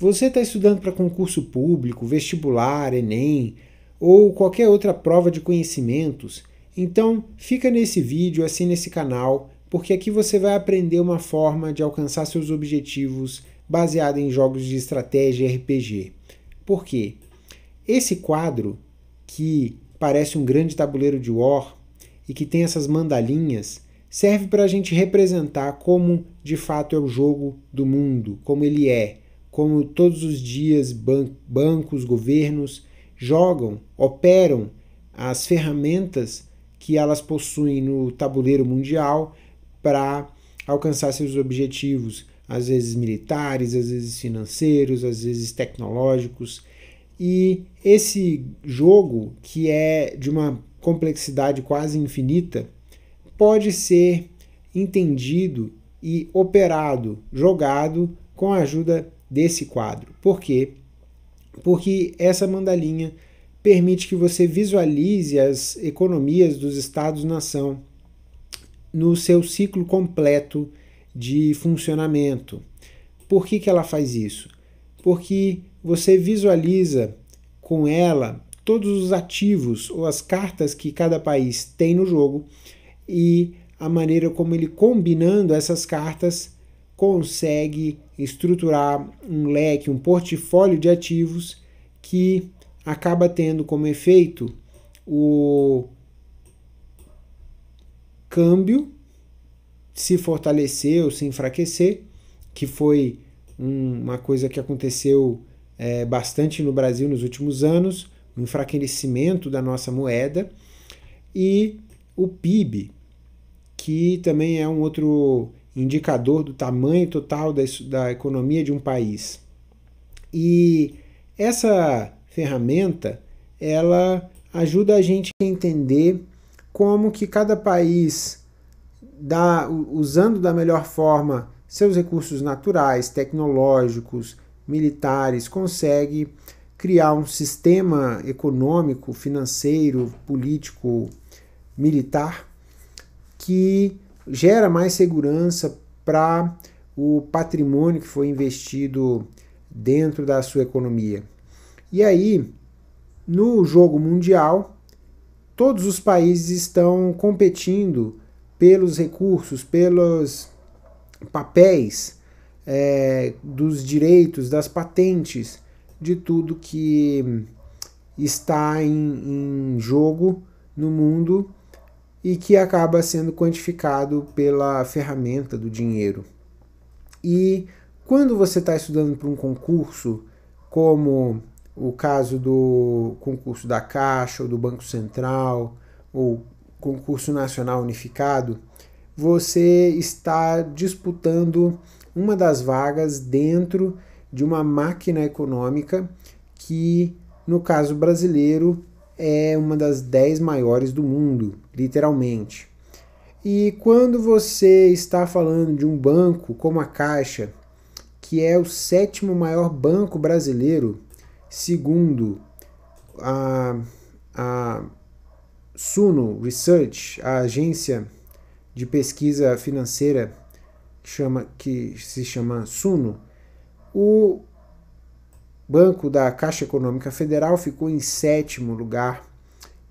Você está estudando para concurso público, vestibular, Enem ou qualquer outra prova de conhecimentos? Então, fica nesse vídeo, assina esse canal, porque aqui você vai aprender uma forma de alcançar seus objetivos baseada em jogos de estratégia e RPG. Por quê? Esse quadro, que parece um grande tabuleiro de War e que tem essas mandalinhas, serve para a gente representar como de fato é o jogo do mundo, como ele é como todos os dias ban bancos, governos jogam, operam as ferramentas que elas possuem no tabuleiro mundial para alcançar seus objetivos, às vezes militares, às vezes financeiros, às vezes tecnológicos. E esse jogo, que é de uma complexidade quase infinita, pode ser entendido e operado, jogado com a ajuda desse quadro. Por quê? Porque essa mandalinha permite que você visualize as economias dos estados-nação no seu ciclo completo de funcionamento. Por que, que ela faz isso? Porque você visualiza com ela todos os ativos ou as cartas que cada país tem no jogo e a maneira como ele combinando essas cartas consegue estruturar um leque, um portfólio de ativos que acaba tendo como efeito o câmbio se fortalecer ou se enfraquecer, que foi uma coisa que aconteceu é, bastante no Brasil nos últimos anos, o um enfraquecimento da nossa moeda, e o PIB, que também é um outro indicador do tamanho total da, da economia de um país. E essa ferramenta, ela ajuda a gente a entender como que cada país dá, usando da melhor forma seus recursos naturais, tecnológicos, militares, consegue criar um sistema econômico, financeiro, político, militar que gera mais segurança para o patrimônio que foi investido dentro da sua economia. E aí, no jogo mundial, todos os países estão competindo pelos recursos, pelos papéis é, dos direitos, das patentes, de tudo que está em, em jogo no mundo e que acaba sendo quantificado pela ferramenta do dinheiro. E quando você está estudando para um concurso, como o caso do concurso da Caixa ou do Banco Central ou concurso nacional unificado, você está disputando uma das vagas dentro de uma máquina econômica que, no caso brasileiro, é uma das 10 maiores do mundo, literalmente. E quando você está falando de um banco como a Caixa, que é o sétimo maior banco brasileiro, segundo a, a Suno Research, a agência de pesquisa financeira que, chama, que se chama Suno, o Banco da Caixa Econômica Federal ficou em sétimo lugar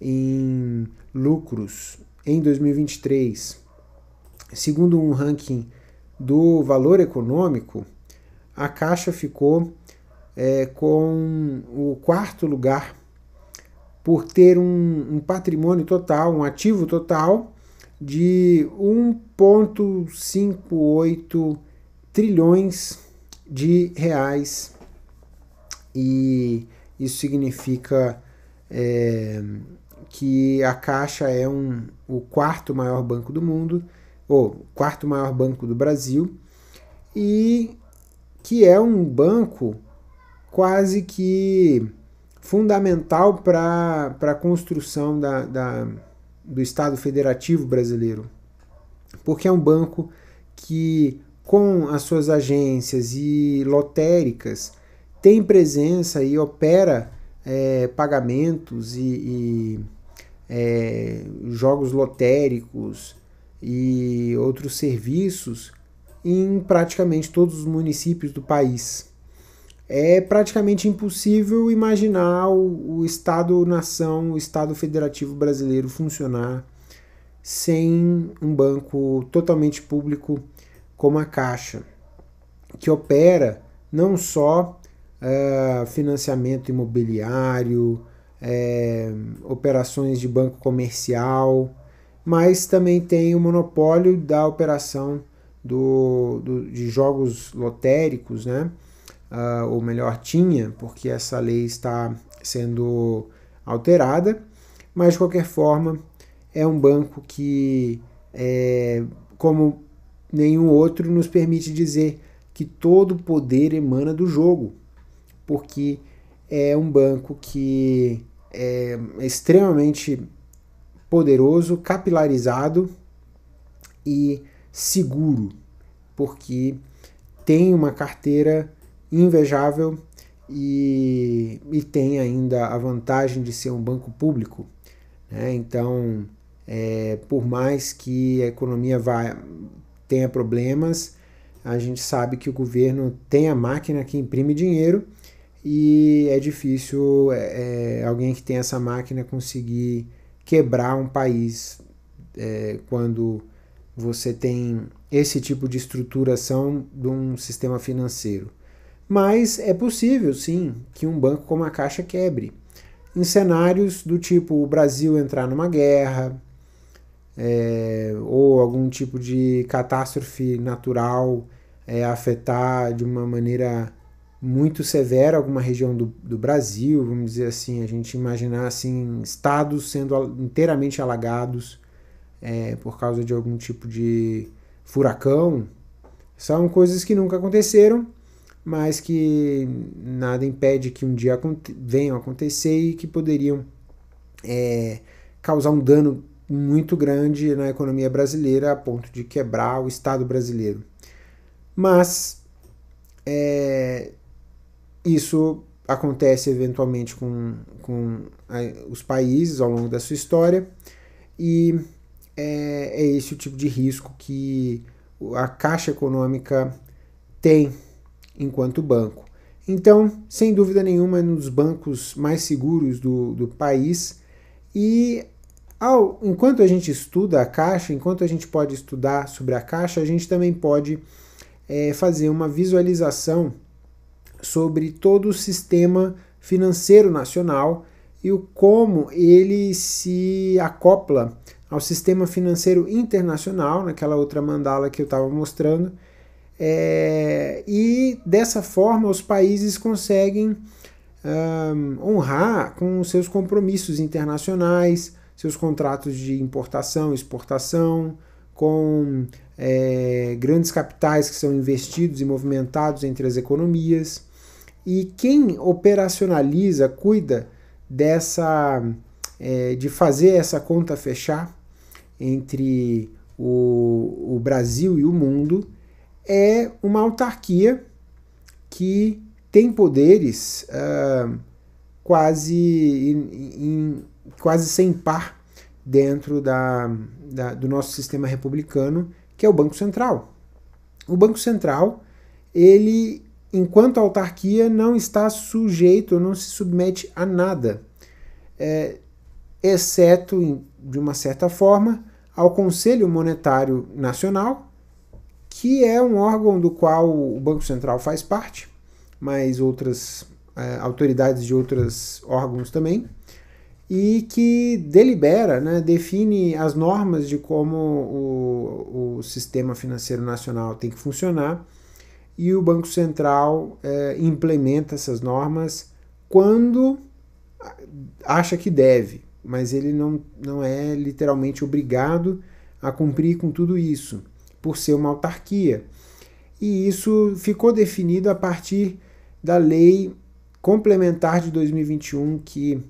em lucros em 2023. Segundo um ranking do valor econômico, a Caixa ficou é, com o quarto lugar por ter um, um, patrimônio total, um ativo total de 1,58 trilhões de reais e isso significa é, que a Caixa é um, o quarto maior banco do mundo, ou quarto maior banco do Brasil, e que é um banco quase que fundamental para a construção da, da, do Estado Federativo Brasileiro, porque é um banco que, com as suas agências e lotéricas, tem presença e opera é, pagamentos e, e é, jogos lotéricos e outros serviços em praticamente todos os municípios do país. É praticamente impossível imaginar o, o Estado-nação, o Estado Federativo Brasileiro funcionar sem um banco totalmente público como a Caixa, que opera não só é, financiamento imobiliário, é, operações de banco comercial, mas também tem o monopólio da operação do, do de jogos lotéricos, né? Uh, ou melhor, tinha, porque essa lei está sendo alterada, mas de qualquer forma é um banco que, é, como nenhum outro, nos permite dizer que todo poder emana do jogo porque é um banco que é, é extremamente poderoso, capilarizado e seguro, porque tem uma carteira invejável e, e tem ainda a vantagem de ser um banco público. Né? Então, é, por mais que a economia vá, tenha problemas, a gente sabe que o governo tem a máquina que imprime dinheiro e é difícil é, é, alguém que tem essa máquina conseguir quebrar um país é, quando você tem esse tipo de estruturação de um sistema financeiro. Mas é possível, sim, que um banco como a Caixa quebre. Em cenários do tipo o Brasil entrar numa guerra, é, ou algum tipo de catástrofe natural é, afetar de uma maneira muito severa alguma região do, do Brasil, vamos dizer assim, a gente imaginar assim estados sendo inteiramente alagados é, por causa de algum tipo de furacão, são coisas que nunca aconteceram, mas que nada impede que um dia venham a acontecer e que poderiam é, causar um dano muito grande na economia brasileira a ponto de quebrar o Estado brasileiro. Mas é, isso acontece eventualmente com, com os países ao longo da sua história, e é, é esse o tipo de risco que a Caixa Econômica tem enquanto banco. Então, sem dúvida nenhuma, é um dos bancos mais seguros do, do país. E ao, enquanto a gente estuda a Caixa, enquanto a gente pode estudar sobre a Caixa, a gente também pode é, fazer uma visualização sobre todo o sistema financeiro nacional e o como ele se acopla ao sistema financeiro internacional, naquela outra mandala que eu estava mostrando. É, e dessa forma os países conseguem um, honrar com seus compromissos internacionais, seus contratos de importação, exportação, com é, grandes capitais que são investidos e movimentados entre as economias. E quem operacionaliza, cuida dessa, é, de fazer essa conta fechar entre o, o Brasil e o mundo, é uma autarquia que tem poderes uh, quase, in, in, quase sem par dentro da, da, do nosso sistema republicano, que é o Banco Central. O Banco Central ele enquanto autarquia, não está sujeito, não se submete a nada, é, exceto, de uma certa forma, ao Conselho Monetário Nacional, que é um órgão do qual o Banco Central faz parte, mas outras é, autoridades de outros órgãos também, e que delibera, né, define as normas de como o, o sistema financeiro nacional tem que funcionar e o Banco Central é, implementa essas normas quando acha que deve, mas ele não, não é literalmente obrigado a cumprir com tudo isso, por ser uma autarquia. E isso ficou definido a partir da lei complementar de 2021 que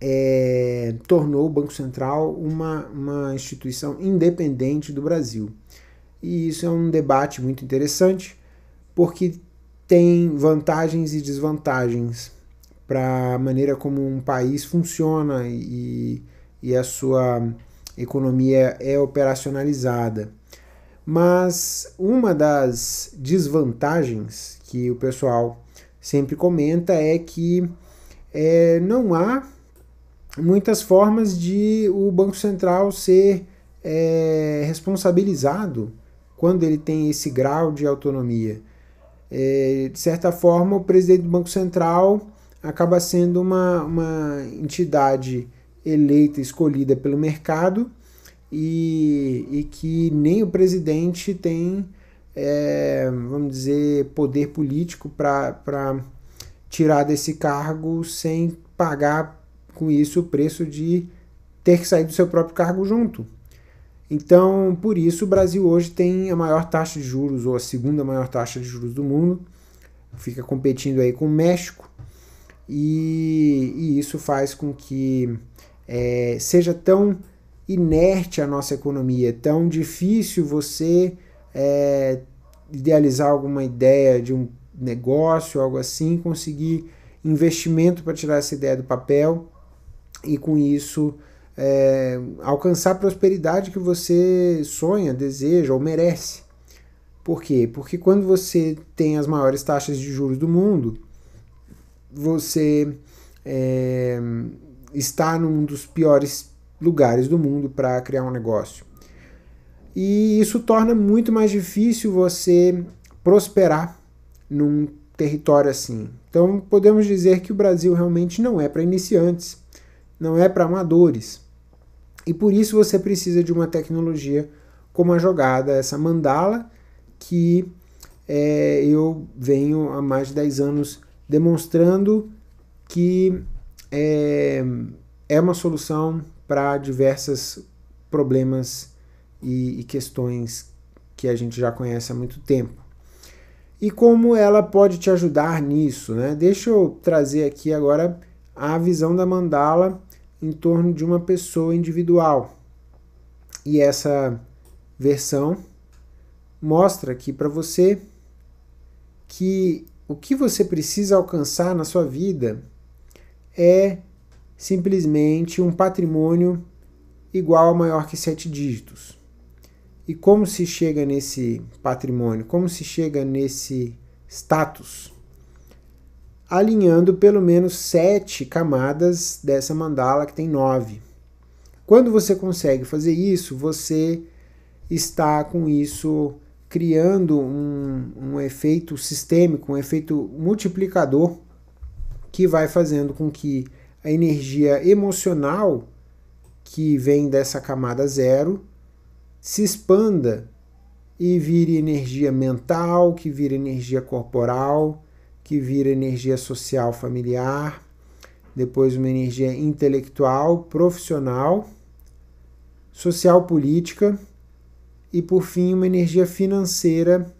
é, tornou o Banco Central uma, uma instituição independente do Brasil. E isso é um debate muito interessante, porque tem vantagens e desvantagens para a maneira como um país funciona e, e a sua economia é operacionalizada. Mas uma das desvantagens que o pessoal sempre comenta é que é, não há muitas formas de o Banco Central ser é, responsabilizado quando ele tem esse grau de autonomia é, de certa forma, o presidente do Banco Central acaba sendo uma, uma entidade eleita, escolhida pelo mercado e, e que nem o presidente tem, é, vamos dizer, poder político para tirar desse cargo sem pagar com isso o preço de ter que sair do seu próprio cargo junto. Então, por isso, o Brasil hoje tem a maior taxa de juros, ou a segunda maior taxa de juros do mundo, fica competindo aí com o México, e, e isso faz com que é, seja tão inerte a nossa economia, tão difícil você é, idealizar alguma ideia de um negócio, algo assim, conseguir investimento para tirar essa ideia do papel e com isso é, alcançar a prosperidade que você sonha, deseja ou merece. Por quê? Porque quando você tem as maiores taxas de juros do mundo, você é, está num dos piores lugares do mundo para criar um negócio. E isso torna muito mais difícil você prosperar num território assim. Então podemos dizer que o Brasil realmente não é para iniciantes, não é para amadores. E por isso você precisa de uma tecnologia como a jogada, essa mandala que é, eu venho há mais de 10 anos demonstrando que é, é uma solução para diversos problemas e, e questões que a gente já conhece há muito tempo. E como ela pode te ajudar nisso, né? Deixa eu trazer aqui agora a visão da mandala em torno de uma pessoa individual. E essa versão mostra aqui para você que o que você precisa alcançar na sua vida é simplesmente um patrimônio igual a maior que sete dígitos. E como se chega nesse patrimônio? Como se chega nesse status? alinhando pelo menos sete camadas dessa mandala que tem nove. Quando você consegue fazer isso, você está com isso criando um, um efeito sistêmico, um efeito multiplicador que vai fazendo com que a energia emocional que vem dessa camada zero se expanda e vire energia mental, que vire energia corporal, que vira energia social familiar, depois uma energia intelectual, profissional, social política e por fim uma energia financeira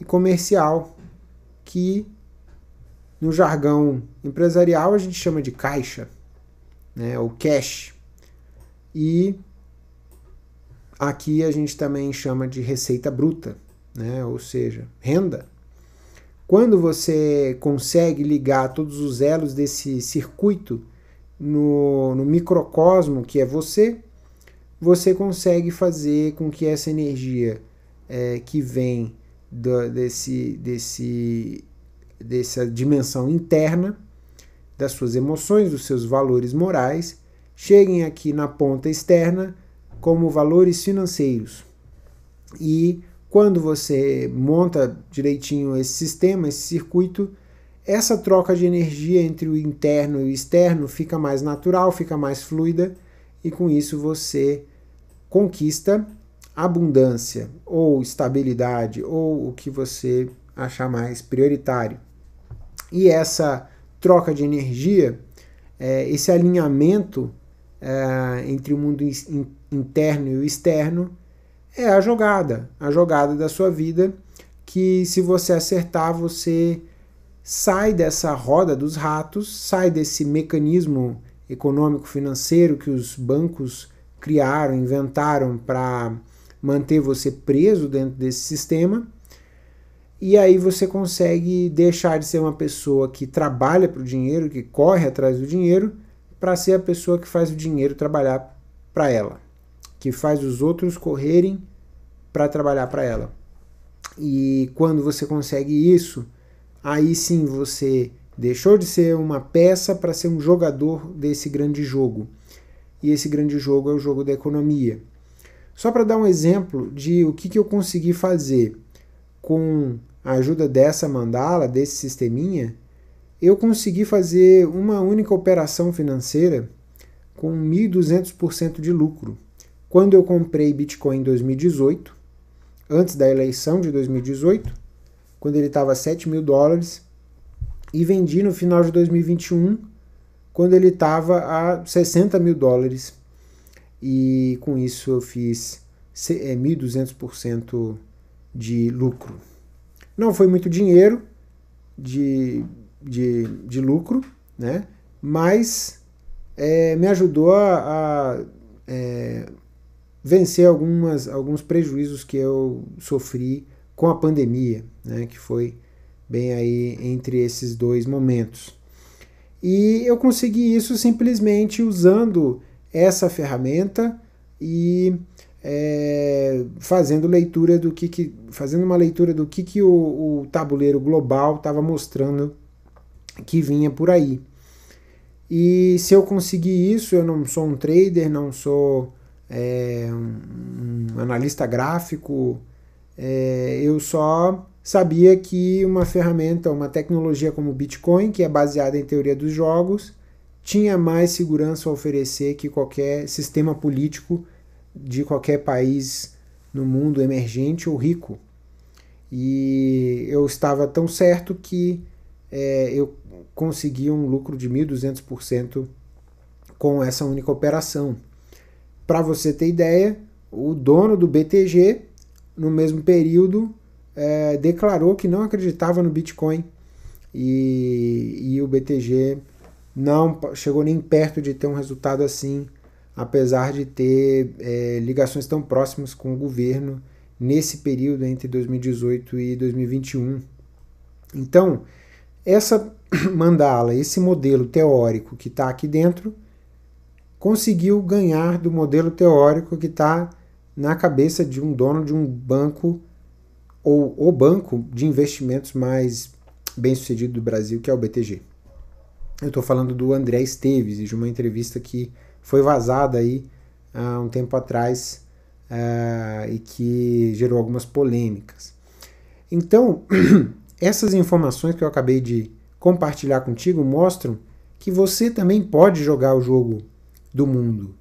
e comercial, que no jargão empresarial a gente chama de caixa, né, ou cash. E aqui a gente também chama de receita bruta, né, ou seja, renda. Quando você consegue ligar todos os elos desse circuito no, no microcosmo que é você, você consegue fazer com que essa energia é, que vem do, desse, desse, dessa dimensão interna, das suas emoções, dos seus valores morais, cheguem aqui na ponta externa como valores financeiros e quando você monta direitinho esse sistema, esse circuito, essa troca de energia entre o interno e o externo fica mais natural, fica mais fluida e com isso você conquista abundância ou estabilidade ou o que você achar mais prioritário. E essa troca de energia, é, esse alinhamento é, entre o mundo interno e o externo, é a jogada, a jogada da sua vida, que se você acertar, você sai dessa roda dos ratos, sai desse mecanismo econômico financeiro que os bancos criaram, inventaram para manter você preso dentro desse sistema. E aí você consegue deixar de ser uma pessoa que trabalha para o dinheiro, que corre atrás do dinheiro, para ser a pessoa que faz o dinheiro trabalhar para ela que faz os outros correrem para trabalhar para ela. E quando você consegue isso, aí sim você deixou de ser uma peça para ser um jogador desse grande jogo. E esse grande jogo é o jogo da economia. Só para dar um exemplo de o que, que eu consegui fazer com a ajuda dessa mandala, desse sisteminha, eu consegui fazer uma única operação financeira com 1.200% de lucro. Quando eu comprei Bitcoin em 2018, antes da eleição de 2018, quando ele estava 7 mil dólares, e vendi no final de 2021, quando ele estava a 60 mil dólares. E com isso eu fiz 1.200% é, de lucro. Não foi muito dinheiro de, de, de lucro, né? mas é, me ajudou a, a é, vencer algumas, alguns prejuízos que eu sofri com a pandemia, né, que foi bem aí entre esses dois momentos. E eu consegui isso simplesmente usando essa ferramenta e é, fazendo leitura do que, que fazendo uma leitura do que, que o, o tabuleiro global estava mostrando que vinha por aí. E se eu conseguir isso, eu não sou um trader, não sou é, um analista gráfico, é, eu só sabia que uma ferramenta, uma tecnologia como o Bitcoin, que é baseada em teoria dos jogos, tinha mais segurança a oferecer que qualquer sistema político de qualquer país no mundo emergente ou rico. E eu estava tão certo que é, eu consegui um lucro de 1.200% com essa única operação. Para você ter ideia, o dono do BTG, no mesmo período, é, declarou que não acreditava no Bitcoin e, e o BTG não chegou nem perto de ter um resultado assim, apesar de ter é, ligações tão próximas com o governo nesse período entre 2018 e 2021. Então, essa mandala, esse modelo teórico que está aqui dentro, conseguiu ganhar do modelo teórico que está na cabeça de um dono de um banco ou o banco de investimentos mais bem-sucedido do Brasil, que é o BTG. Eu estou falando do André Esteves e de uma entrevista que foi vazada aí há um tempo atrás uh, e que gerou algumas polêmicas. Então, essas informações que eu acabei de compartilhar contigo mostram que você também pode jogar o jogo do mundo.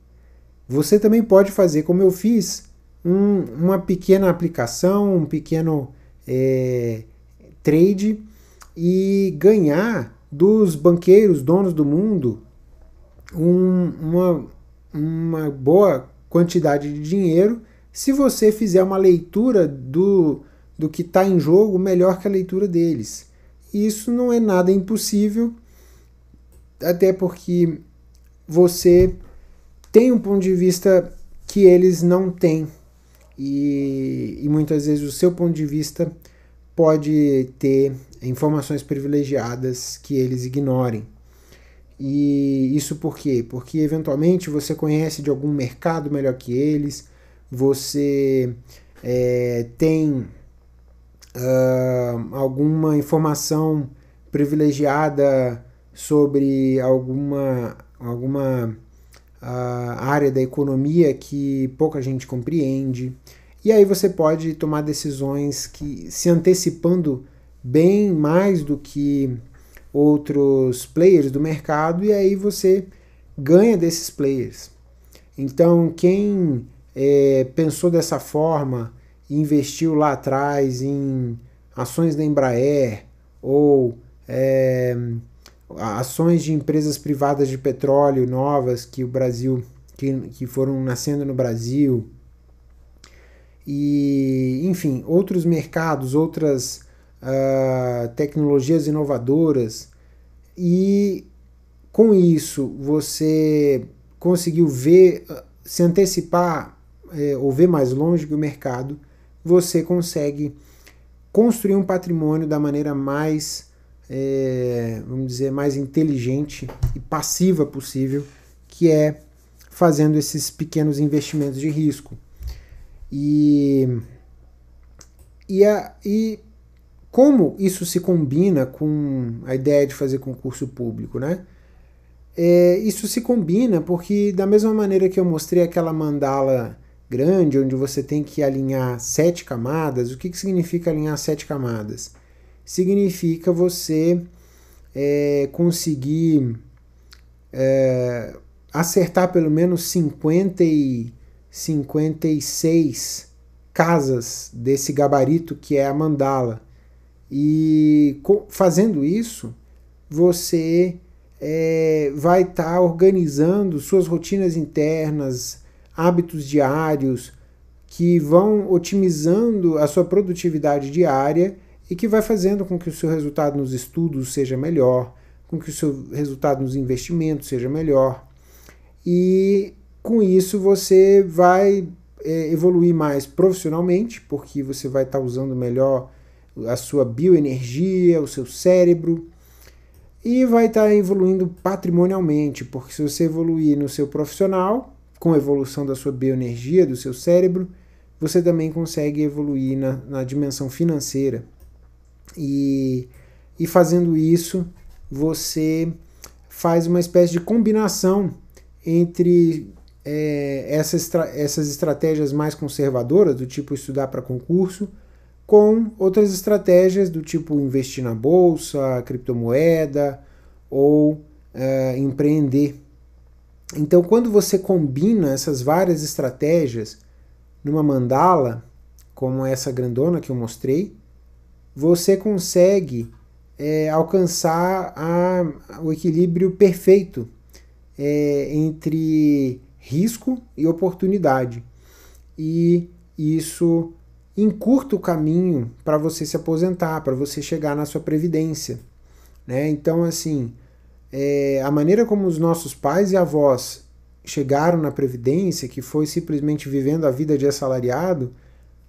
Você também pode fazer, como eu fiz, um, uma pequena aplicação, um pequeno é, trade e ganhar dos banqueiros, donos do mundo, um, uma, uma boa quantidade de dinheiro se você fizer uma leitura do, do que está em jogo melhor que a leitura deles. Isso não é nada impossível, até porque você tem um ponto de vista que eles não têm. E, e muitas vezes o seu ponto de vista pode ter informações privilegiadas que eles ignorem. E isso por quê? Porque eventualmente você conhece de algum mercado melhor que eles, você é, tem uh, alguma informação privilegiada sobre alguma alguma ah, área da economia que pouca gente compreende. E aí você pode tomar decisões que se antecipando bem mais do que outros players do mercado, e aí você ganha desses players. Então, quem é, pensou dessa forma e investiu lá atrás em ações da Embraer ou é, ações de empresas privadas de petróleo novas que o Brasil que, que foram nascendo no Brasil e enfim outros mercados outras uh, tecnologias inovadoras e com isso você conseguiu ver ah, se antecipar é, ou ver mais longe que o mercado você consegue construir um patrimônio da maneira mais é, vamos dizer, mais inteligente e passiva possível, que é fazendo esses pequenos investimentos de risco. E, e, a, e como isso se combina com a ideia de fazer concurso público, né? É, isso se combina porque da mesma maneira que eu mostrei aquela mandala grande, onde você tem que alinhar sete camadas, o que, que significa alinhar sete camadas? significa você é, conseguir é, acertar pelo menos 50 e 56 casas desse gabarito que é a mandala. E fazendo isso, você é, vai estar tá organizando suas rotinas internas, hábitos diários, que vão otimizando a sua produtividade diária e que vai fazendo com que o seu resultado nos estudos seja melhor, com que o seu resultado nos investimentos seja melhor. E com isso você vai é, evoluir mais profissionalmente, porque você vai estar tá usando melhor a sua bioenergia, o seu cérebro, e vai estar tá evoluindo patrimonialmente, porque se você evoluir no seu profissional, com a evolução da sua bioenergia, do seu cérebro, você também consegue evoluir na, na dimensão financeira. E, e fazendo isso, você faz uma espécie de combinação entre é, essas, estra essas estratégias mais conservadoras, do tipo estudar para concurso, com outras estratégias do tipo investir na bolsa, criptomoeda ou é, empreender. Então, quando você combina essas várias estratégias numa mandala, como essa grandona que eu mostrei, você consegue é, alcançar a, o equilíbrio perfeito é, entre risco e oportunidade. E isso encurta o caminho para você se aposentar, para você chegar na sua previdência. Né? Então, assim, é, a maneira como os nossos pais e avós chegaram na previdência, que foi simplesmente vivendo a vida de assalariado,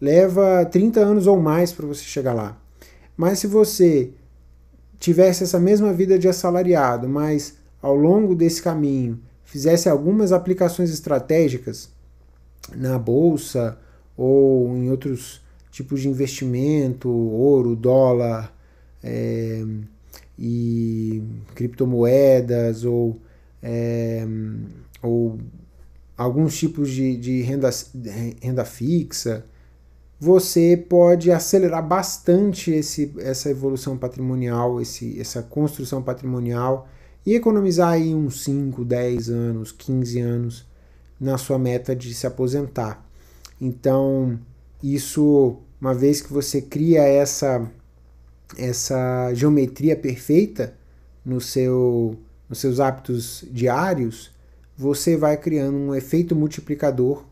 leva 30 anos ou mais para você chegar lá. Mas se você tivesse essa mesma vida de assalariado, mas ao longo desse caminho fizesse algumas aplicações estratégicas na bolsa ou em outros tipos de investimento, ouro, dólar é, e criptomoedas ou, é, ou alguns tipos de, de renda, renda fixa, você pode acelerar bastante esse, essa evolução patrimonial, esse, essa construção patrimonial e economizar aí uns 5, 10 anos, 15 anos na sua meta de se aposentar. Então, isso, uma vez que você cria essa, essa geometria perfeita no seu, nos seus hábitos diários, você vai criando um efeito multiplicador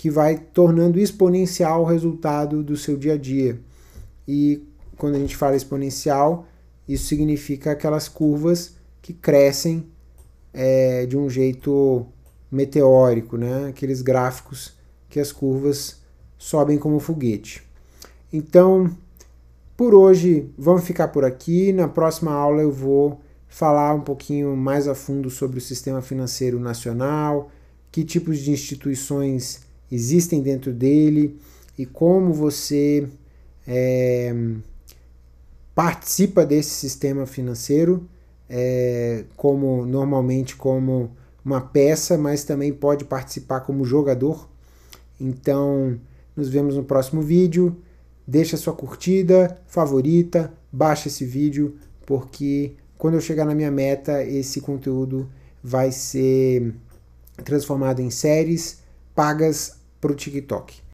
que vai tornando exponencial o resultado do seu dia a dia. E quando a gente fala exponencial, isso significa aquelas curvas que crescem é, de um jeito meteórico, né? aqueles gráficos que as curvas sobem como foguete. Então, por hoje, vamos ficar por aqui. Na próxima aula eu vou falar um pouquinho mais a fundo sobre o sistema financeiro nacional, que tipos de instituições existem dentro dele e como você é, participa desse sistema financeiro, é, como normalmente como uma peça, mas também pode participar como jogador. Então, nos vemos no próximo vídeo. Deixa sua curtida, favorita, baixa esse vídeo, porque quando eu chegar na minha meta, esse conteúdo vai ser transformado em séries pagas para o TikTok.